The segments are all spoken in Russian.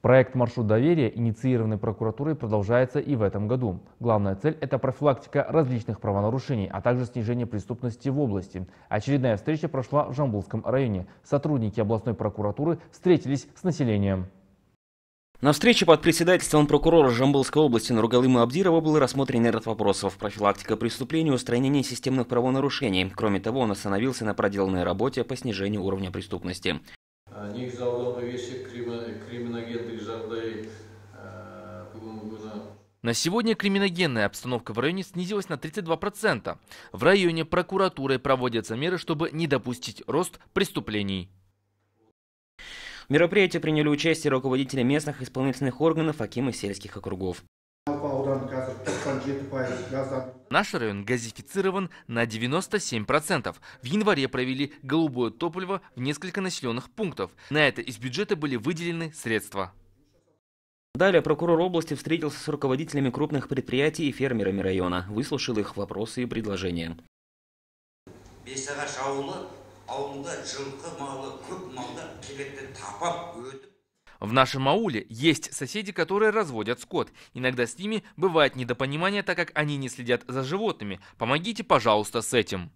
Проект «Маршрут доверия», инициированный прокуратурой, продолжается и в этом году. Главная цель – это профилактика различных правонарушений, а также снижение преступности в области. Очередная встреча прошла в Жамбулском районе. Сотрудники областной прокуратуры встретились с населением. На встрече под председательством прокурора Жамбылской области Нургалыма Абдирова был рассмотрен ряд вопросов – профилактика преступлений, устранение системных правонарушений. Кроме того, он остановился на проделанной работе по снижению уровня преступности негізі ауданға келсек криминогендік жағдай на сегодня криминогенная обстановка в районе снизилась на 32%. В районе прокуратурой проводятся меры, чтобы не допустить рост преступлений. В мероприятии приняли участие руководители местных исполнительных органов, акимы сельских округов. Наш район газифицирован на 97%. В январе провели голубое топливо в несколько населенных пунктов. На это из бюджета были выделены средства. Далее прокурор области встретился с руководителями крупных предприятий и фермерами района, выслушал их вопросы и предложения. В нашем ауле есть соседи, которые разводят скот. Иногда с ними бывает недопонимание, так как они не следят за животными. Помогите, пожалуйста, с этим.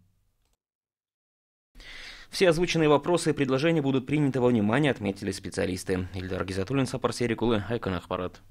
Все озвученные вопросы и предложения будут приняты во внимание, отметили специалисты. Ильдар Гизатуллин, Сапар Серикулы, Айкон Ахпарат.